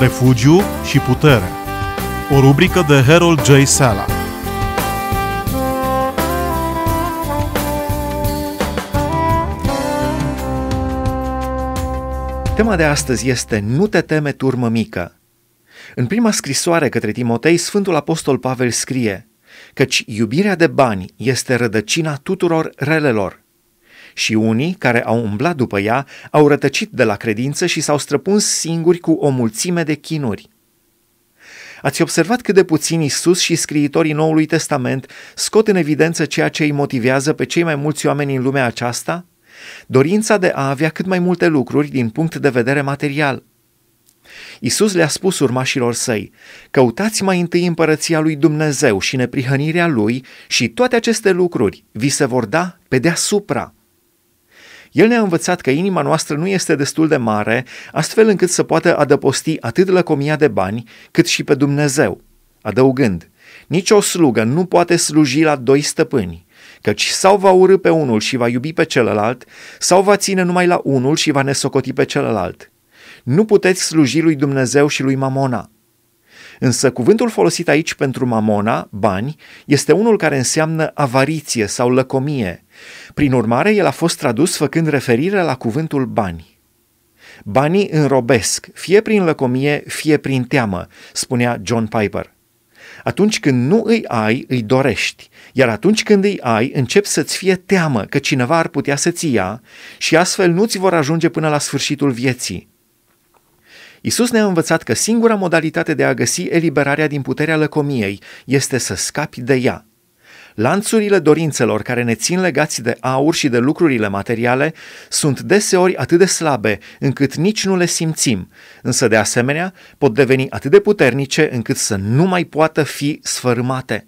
Refugiu și putere. O rubrică de Harold J. Sala. Tema de astăzi este Nu te teme, turmă mică. În prima scrisoare către Timotei, Sfântul Apostol Pavel scrie – căci iubirea de bani este rădăcina tuturor relelor și unii care au umblat după ea au rătăcit de la credință și s-au străpuns singuri cu o mulțime de chinuri. Ați observat cât de puțin Isus și scriitorii Noului Testament scot în evidență ceea ce îi motivează pe cei mai mulți oameni în lumea aceasta? Dorința de a avea cât mai multe lucruri din punct de vedere material. Isus le-a spus urmașilor săi, căutați mai întâi împărăția lui Dumnezeu și neprihănirea lui și toate aceste lucruri vi se vor da pe deasupra. El ne-a învățat că inima noastră nu este destul de mare, astfel încât să poată adăposti atât lăcomia de bani, cât și pe Dumnezeu. Adăugând, nici o slugă nu poate sluji la doi stăpâni, căci sau va urâ pe unul și va iubi pe celălalt, sau va ține numai la unul și va nesocoti pe celălalt. Nu puteți sluji lui Dumnezeu și lui Mamona. Însă cuvântul folosit aici pentru mamona, bani, este unul care înseamnă avariție sau lăcomie, prin urmare, el a fost tradus făcând referire la cuvântul bani. Banii înrobesc, fie prin lăcomie, fie prin teamă, spunea John Piper. Atunci când nu îi ai, îi dorești, iar atunci când îi ai, încep să-ți fie teamă că cineva ar putea să-ți ia și astfel nu-ți vor ajunge până la sfârșitul vieții. Isus ne-a învățat că singura modalitate de a găsi eliberarea din puterea lăcomiei este să scapi de ea – Lanțurile dorințelor care ne țin legați de aur și de lucrurile materiale sunt deseori atât de slabe încât nici nu le simțim, însă de asemenea pot deveni atât de puternice încât să nu mai poată fi sfărâmate.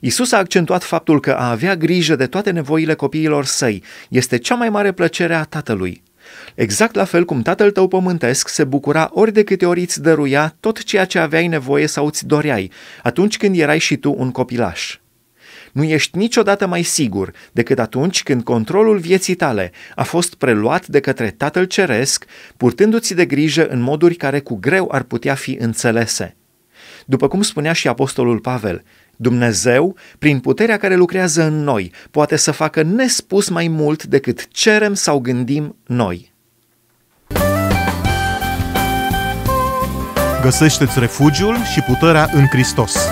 Isus a accentuat faptul că a avea grijă de toate nevoile copiilor săi este cea mai mare plăcere a tatălui. Exact la fel cum tatăl tău pământesc se bucura ori de câte ori îți dăruia tot ceea ce aveai nevoie sau îți doreai, atunci când erai și tu un copilaș nu ești niciodată mai sigur decât atunci când controlul vieții tale a fost preluat de către Tatăl Ceresc, purtându-ți de grijă în moduri care cu greu ar putea fi înțelese. După cum spunea și Apostolul Pavel, Dumnezeu, prin puterea care lucrează în noi, poate să facă nespus mai mult decât cerem sau gândim noi. Găsește-ți refugiul și puterea în Hristos.